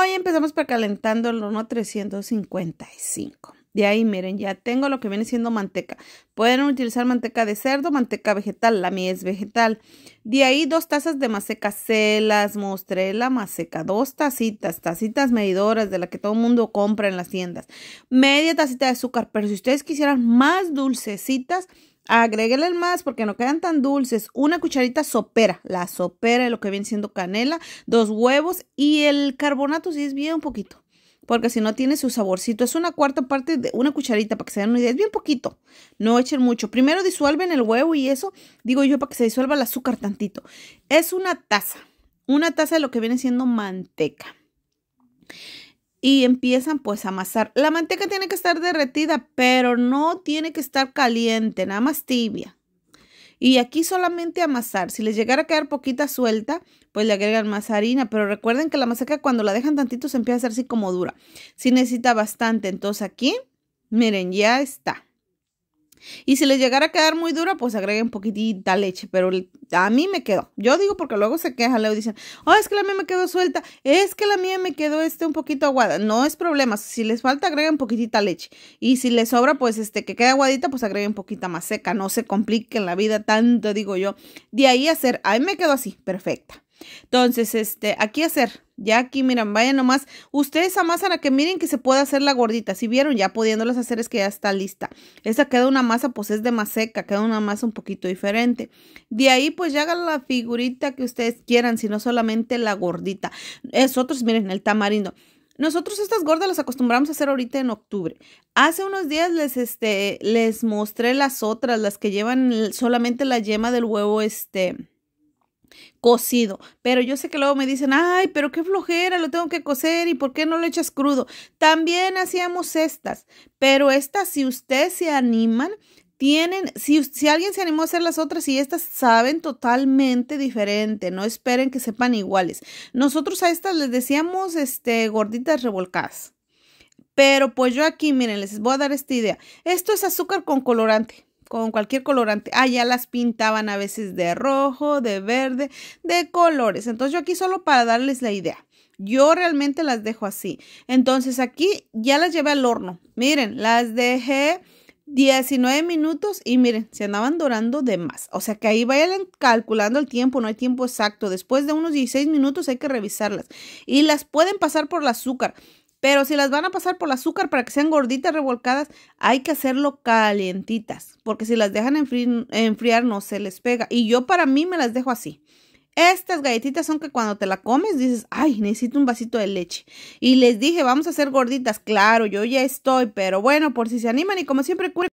Hoy empezamos precalentando el horno 355. De ahí, miren, ya tengo lo que viene siendo manteca. Pueden utilizar manteca de cerdo, manteca vegetal, la mía es vegetal. De ahí, dos tazas de maseca mostré la maseca, dos tacitas, tacitas medidoras de la que todo el mundo compra en las tiendas. Media tacita de azúcar, pero si ustedes quisieran más dulcecitas, el más porque no quedan tan dulces. Una cucharita sopera, la sopera de lo que viene siendo canela, dos huevos y el carbonato, si es bien un poquito, porque si no tiene su saborcito. Es una cuarta parte de una cucharita para que se den una idea. Es bien poquito, no echen mucho. Primero disuelven el huevo y eso, digo yo, para que se disuelva el azúcar tantito. Es una taza, una taza de lo que viene siendo manteca y empiezan pues a amasar. La manteca tiene que estar derretida, pero no tiene que estar caliente, nada más tibia. Y aquí solamente amasar. Si les llegara a quedar poquita suelta, pues le agregan más harina. Pero recuerden que la manteca cuando la dejan tantito se empieza a hacer así como dura. Si necesita bastante, entonces aquí, miren, ya está. Y si les llegara a quedar muy dura, pues agreguen poquitita leche, pero a mí me quedó. Yo digo porque luego se quejan, luego dicen, oh, es que la mía me quedó suelta, es que la mía me quedó este un poquito aguada. No es problema, si les falta agreguen poquitita leche. Y si les sobra, pues este que quede aguadita, pues agreguen poquita más seca. No se compliquen la vida tanto, digo yo. De ahí hacer, ahí me quedó así, perfecta. Entonces, este, aquí hacer, ya aquí, miren, vayan nomás, ustedes amasan a que miren que se puede hacer la gordita, si vieron ya pudiéndolas hacer es que ya está lista. Esta queda una masa, pues es de más seca, queda una masa un poquito diferente. De ahí, pues ya hagan la figurita que ustedes quieran, sino solamente la gordita. Es otros, miren, el tamarindo. Nosotros estas gordas las acostumbramos a hacer ahorita en octubre. Hace unos días les, este, les mostré las otras, las que llevan solamente la yema del huevo, este, cocido. Pero yo sé que luego me dicen, ay, pero qué flojera, lo tengo que cocer y por qué no lo echas crudo. También hacíamos estas, pero estas, si ustedes se animan, tienen, si, si alguien se animó a hacer las otras y estas saben totalmente diferente, no esperen que sepan iguales. Nosotros a estas les decíamos este, gorditas revolcadas. Pero pues yo aquí, miren, les voy a dar esta idea. Esto es azúcar con colorante con cualquier colorante. Ah, ya las pintaban a veces de rojo, de verde, de colores. Entonces yo aquí solo para darles la idea. Yo realmente las dejo así. Entonces aquí ya las llevé al horno. Miren, las dejé 19 minutos y miren, se andaban dorando de más. O sea que ahí vayan calculando el tiempo, no hay tiempo exacto. Después de unos 16 minutos hay que revisarlas. Y las pueden pasar por el azúcar. Pero si las van a pasar por el azúcar para que sean gorditas, revolcadas, hay que hacerlo calientitas, porque si las dejan enfriar no se les pega. Y yo para mí me las dejo así. Estas galletitas son que cuando te la comes dices, ay, necesito un vasito de leche. Y les dije, vamos a hacer gorditas. Claro, yo ya estoy, pero bueno, por si se animan y como siempre,